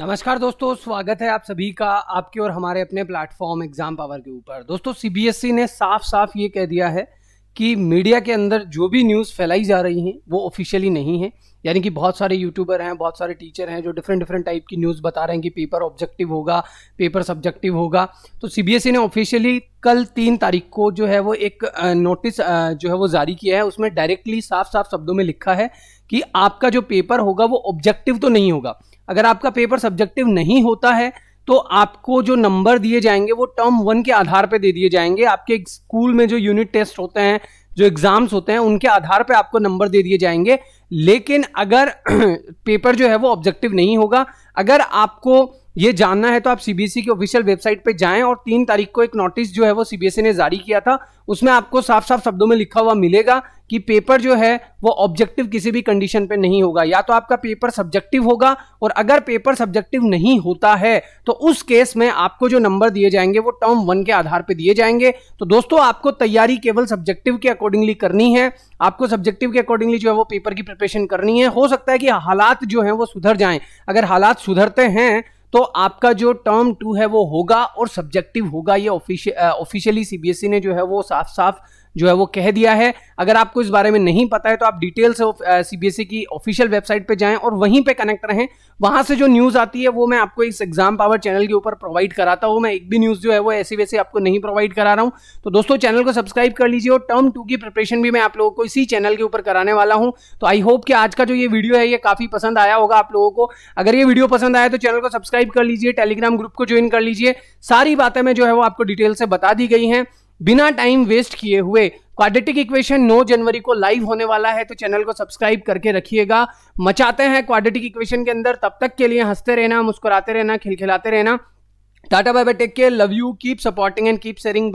नमस्कार दोस्तों स्वागत है आप सभी का आपके और हमारे अपने प्लेटफॉर्म एग्जाम पावर के ऊपर दोस्तों सीबीएसई e ने साफ साफ ये कह दिया है कि मीडिया के अंदर जो भी न्यूज़ फैलाई जा रही हैं वो ऑफिशियली नहीं है यानी कि बहुत सारे यूट्यूबर हैं बहुत सारे टीचर हैं जो डिफरेंट डिफरेंट टाइप की न्यूज़ बता रहे हैं कि पेपर ऑब्जेक्टिव होगा पेपर सब्जेक्टिव होगा तो सीबीएसई e ने ऑफिशियली कल तीन तारीख को जो है वो एक नोटिस जो है वो जारी किया है उसमें डायरेक्टली साफ साफ शब्दों में लिखा है कि आपका जो पेपर होगा वो ऑब्जेक्टिव तो नहीं होगा अगर आपका पेपर सब्जेक्टिव नहीं होता है तो आपको जो नंबर दिए जाएंगे वो टर्म वन के आधार पे दे दिए जाएंगे आपके स्कूल में जो यूनिट टेस्ट होते हैं जो एग्जाम्स होते हैं उनके आधार पे आपको नंबर दे दिए जाएंगे लेकिन अगर पेपर जो है वो ऑब्जेक्टिव नहीं होगा अगर आपको ये जानना है तो आप सीबीएसई e की ऑफिशियल वेबसाइट पे जाएं और तीन तारीख को एक नोटिस जो है वो सीबीएसई e ने जारी किया था उसमें आपको साफ साफ शब्दों में लिखा हुआ मिलेगा कि पेपर जो है वो ऑब्जेक्टिव किसी भी कंडीशन पे नहीं होगा या तो आपका पेपर सब्जेक्टिव होगा और अगर पेपर सब्जेक्टिव नहीं होता है तो उस केस में आपको जो नंबर दिए जाएंगे वो टर्म वन के आधार पर दिए जाएंगे तो दोस्तों आपको तैयारी केवल सब्जेक्टिव के अकॉर्डिंगली करनी है आपको सब्जेक्टिव के अकॉर्डिंगली जो है वो पेपर की प्रिपरेशन करनी है हो सकता है कि हालात जो है वो सुधर जाए अगर हालात सुधरते हैं तो आपका जो टर्म टू है वो होगा और सब्जेक्टिव होगा ये ऑफिशियली सीबीएसई e ने जो है वो साफ साफ जो है वो कह दिया है अगर आपको इस बारे में नहीं पता है तो आप डिटेल से सीबीएसई की ऑफिशियल वेबसाइट पे जाएं और वहीं पे कनेक्ट रहें वहां से जो न्यूज़ आती है वो मैं आपको इस एग्जाम पावर चैनल के ऊपर प्रोवाइड कराता हूँ मैं एक भी न्यूज़ जो है वो ऐसी वैसे आपको नहीं प्रोवाइड करा रहा हूँ तो दोस्तों चैनल को सब्सक्राइब कर लीजिए और टर्म टू की प्रिपरेशन भी मैं आप लोगों को इसी चैनल के ऊपर कराने वाला हूँ तो आई होप कि आज का जो ये वीडियो है ये काफ़ी पसंद आया होगा आप लोगों को अगर ये वीडियो पसंद आया तो चैनल को सब्सक्राइब कर लीजिए टेलीग्राम ग्रुप को ज्वाइन कर लीजिए सारी बातें मैं जो है वो आपको डिटेल से बता दी गई हैं बिना टाइम वेस्ट किए हुए क्वाड्रेटिक इक्वेशन 9 जनवरी को लाइव होने वाला है तो चैनल को सब्सक्राइब करके रखिएगा मचाते हैं क्वाड्रेटिक इक्वेशन के अंदर तब तक के लिए हंसते रहना मुस्कुराते रहना खिलखिलाते रहना tata bye bye take care love you keep supporting and keep sharing